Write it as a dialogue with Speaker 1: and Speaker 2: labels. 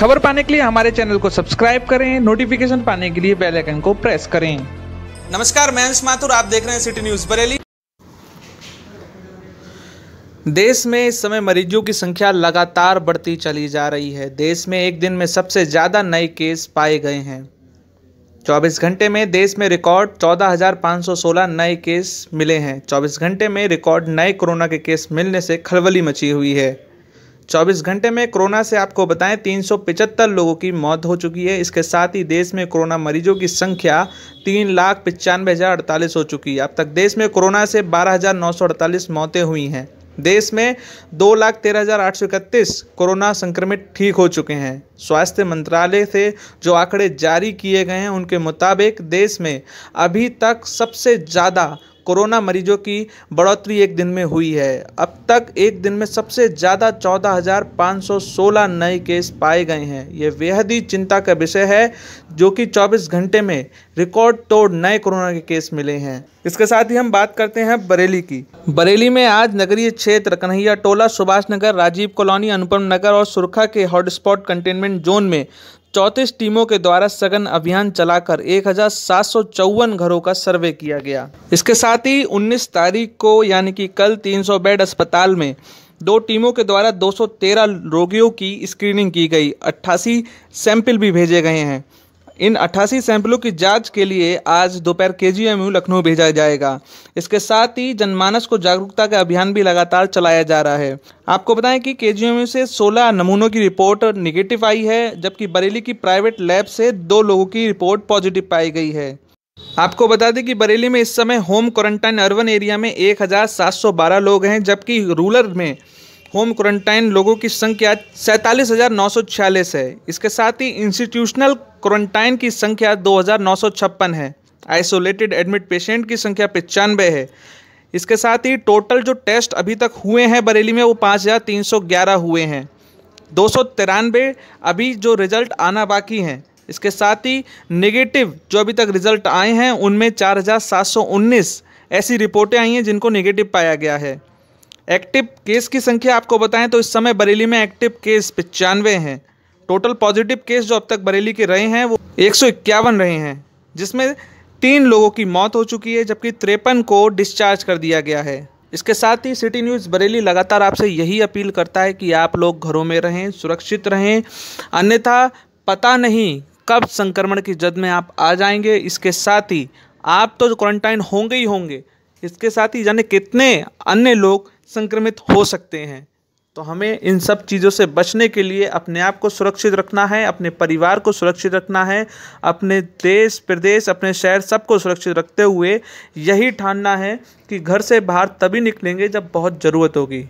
Speaker 1: खबर पाने के लिए हमारे चैनल को सब्सक्राइब करें नोटिफिकेशन पाने के लिए बेल आइकन को प्रेस करें नमस्कार मैं अंश माथुर आप देख रहे हैं सिटी न्यूज बरेली देश में इस समय मरीजों की संख्या लगातार बढ़ती चली जा रही है देश में एक दिन में सबसे ज़्यादा नए केस पाए गए हैं 24 घंटे में देश में रिकॉर्ड 14,516 नए केस मिले हैं 24 घंटे में रिकॉर्ड नए कोरोना के केस मिलने से खलबली मची हुई है 24 घंटे में कोरोना से आपको बताएं तीन लोगों की मौत हो चुकी है इसके साथ ही देश में कोरोना मरीजों की संख्या तीन लाख पचानवे हज़ार अड़तालीस हो चुकी है अब तक देश में कोरोना से बारह हज़ार नौ सौ अड़तालीस मौतें हुई हैं देश में दो लाख तेरह हज़ार आठ सौ इकतीस कोरोना संक्रमित ठीक हो चुके हैं स्वास्थ्य मंत्रालय से जो आंकड़े जारी किए गए हैं उनके मुताबिक देश में अभी तक सबसे ज़्यादा कोरोना मरीजों की बढ़ोतरी एक दिन में हुई है अब तक एक दिन में सबसे ज़्यादा 14,516 नए केस पाए गए हैं ये बेहद ही चिंता का विषय है जो कि 24 घंटे में रिकॉर्ड तोड़ नए कोरोना के केस मिले हैं इसके साथ ही हम बात करते हैं बरेली की बरेली में आज नगरीय क्षेत्र कन्हैया टोला सुभाष नगर राजीव कॉलोनी अनुपम नगर और सुरखा के हॉटस्पॉट कंटेनमेंट जोन में चौंतीस टीमों के द्वारा सघन अभियान चलाकर एक घरों का सर्वे किया गया इसके साथ ही 19 तारीख को यानी कि कल 300 बेड अस्पताल में दो टीमों के द्वारा 213 रोगियों की स्क्रीनिंग की गई अट्ठासी सैंपल भी भेजे गए हैं इन 88 सैंपलों की जांच के लिए आज दोपहर के जी लखनऊ भेजा जाएगा इसके साथ ही जनमानस को जागरूकता का अभियान भी लगातार चलाया जा रहा है आपको बताएं कि के से 16 नमूनों की रिपोर्ट निगेटिव आई है जबकि बरेली की प्राइवेट लैब से दो लोगों की रिपोर्ट पॉजिटिव पाई गई है आपको बता दें कि बरेली में इस समय होम क्वारंटाइन अर्बन एरिया में एक लोग हैं जबकि रूरल में होम क्वारंटाइन लोगों की संख्या सैंतालीस हज़ार नौ सौ छियालीस है इसके साथ ही इंस्टीट्यूशनल क्वारंटाइन की संख्या दो हज़ार नौ सौ छप्पन है आइसोलेटेड एडमिट पेशेंट की संख्या पचानवे है इसके साथ ही टोटल जो टेस्ट अभी तक हुए हैं बरेली में वो पाँच हज़ार तीन सौ ग्यारह हुए हैं दो सौ तिरानवे अभी जो रिज़ल्ट आना बाकी हैं इसके साथ ही नेगेटिव जो अभी तक रिज़ल्ट आए हैं उनमें चार हज़ार सात सौ उन्नीस ऐसी रिपोर्टें आई हैं जिनको नेगेटिव पाया गया है एक्टिव केस की संख्या आपको बताएं तो इस समय बरेली में एक्टिव केस पचानवे हैं टोटल पॉजिटिव केस जो अब तक बरेली के रहे हैं वो एक रहे हैं जिसमें तीन लोगों की मौत हो चुकी है जबकि त्रेपन को डिस्चार्ज कर दिया गया है इसके साथ ही सिटी न्यूज़ बरेली लगातार आपसे यही अपील करता है कि आप लोग घरों में रहें सुरक्षित रहें अन्यथा पता नहीं कब संक्रमण की जद में आप आ जाएंगे इसके साथ ही आप तो क्वारंटाइन होंगे ही होंगे इसके साथ ही जाने कितने अन्य लोग संक्रमित हो सकते हैं तो हमें इन सब चीज़ों से बचने के लिए अपने आप को सुरक्षित रखना है अपने परिवार को सुरक्षित रखना है अपने देश प्रदेश अपने शहर सबको सुरक्षित रखते हुए यही ठानना है कि घर से बाहर तभी निकलेंगे जब बहुत ज़रूरत होगी